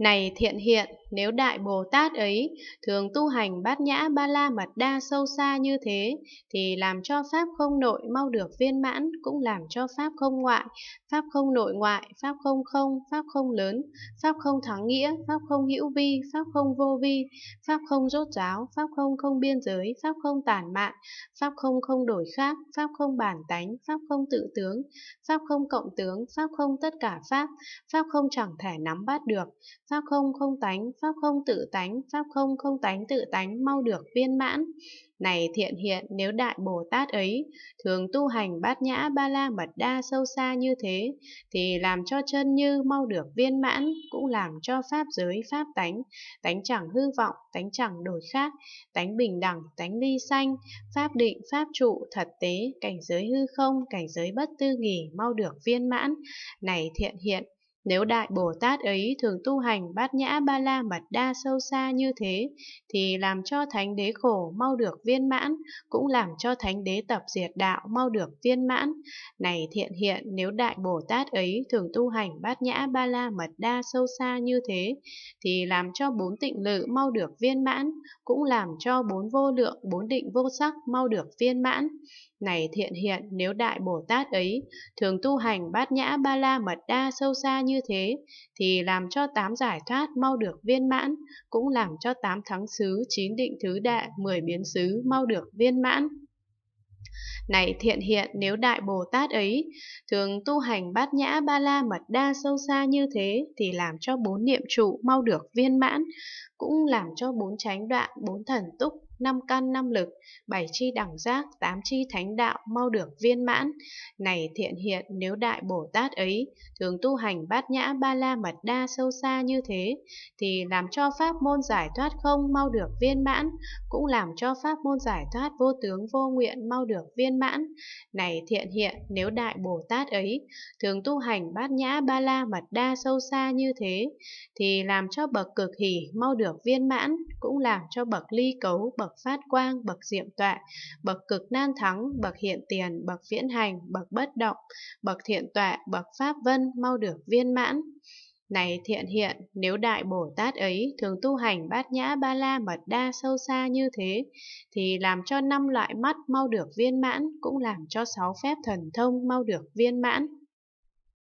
Này thiện hiện, nếu Đại Bồ Tát ấy thường tu hành bát nhã ba la mật đa sâu xa như thế, thì làm cho Pháp không nội mau được viên mãn, cũng làm cho Pháp không ngoại, Pháp không nội ngoại, Pháp không không, Pháp không lớn, Pháp không thắng nghĩa, Pháp không hữu vi, Pháp không vô vi, Pháp không rốt ráo, Pháp không không biên giới, Pháp không tản mạn, Pháp không không đổi khác, Pháp không bản tánh, Pháp không tự tướng, Pháp không cộng tướng, Pháp không tất cả Pháp, Pháp không chẳng thể nắm bắt được, Pháp không không tánh, Pháp không tự tánh, Pháp không không tánh tự tánh mau được viên mãn. Này thiện hiện nếu Đại Bồ Tát ấy thường tu hành bát nhã ba la mật đa sâu xa như thế, thì làm cho chân như mau được viên mãn, cũng làm cho Pháp giới Pháp tánh, tánh chẳng hư vọng, tánh chẳng đổi khác, tánh bình đẳng, tánh ly sanh, Pháp định, Pháp trụ, thật tế, cảnh giới hư không, cảnh giới bất tư nghỉ mau được viên mãn. Này thiện hiện, nếu Đại Bồ Tát ấy thường tu hành bát nhã ba la mật đa sâu xa như thế, thì làm cho Thánh Đế khổ mau được viên mãn, cũng làm cho Thánh Đế tập diệt đạo mau được viên mãn. Này thiện hiện, nếu Đại Bồ Tát ấy thường tu hành bát nhã ba la mật đa sâu xa như thế, thì làm cho bốn tịnh lự mau được viên mãn, cũng làm cho bốn vô lượng, bốn định vô sắc mau được viên mãn. Này thiện hiện, nếu Đại Bồ Tát ấy thường tu hành bát nhã ba la mật đa sâu xa như như thế thì làm cho tám giải thoát mau được viên mãn, cũng làm cho tám thắng xứ, chín định thứ đệ mười biến xứ mau được viên mãn. Này thiện hiện nếu Đại Bồ Tát ấy thường tu hành bát nhã ba la mật đa sâu xa như thế thì làm cho bốn niệm trụ mau được viên mãn, cũng làm cho bốn chánh đoạn, bốn thần túc năm căn năm lực, bảy chi đẳng giác, tám chi thánh đạo mau được viên mãn. Này thiện hiện nếu đại Bồ Tát ấy thường tu hành bát nhã ba la mật đa sâu xa như thế, thì làm cho pháp môn giải thoát không mau được viên mãn, cũng làm cho pháp môn giải thoát vô tướng vô nguyện mau được viên mãn. Này thiện hiện nếu đại Bồ Tát ấy thường tu hành bát nhã ba la mật đa sâu xa như thế, thì làm cho bậc cực hỷ mau được viên mãn, cũng làm cho bậc ly cấu, bậc phát quang, bậc diệm tọa, bậc cực nan thắng, bậc hiện tiền, bậc viễn hành, bậc bất động, bậc thiện tọa, bậc pháp vân mau được viên mãn. Này thiện hiện, nếu Đại Bồ Tát ấy thường tu hành bát nhã ba la mật đa sâu xa như thế, thì làm cho năm loại mắt mau được viên mãn, cũng làm cho sáu phép thần thông mau được viên mãn.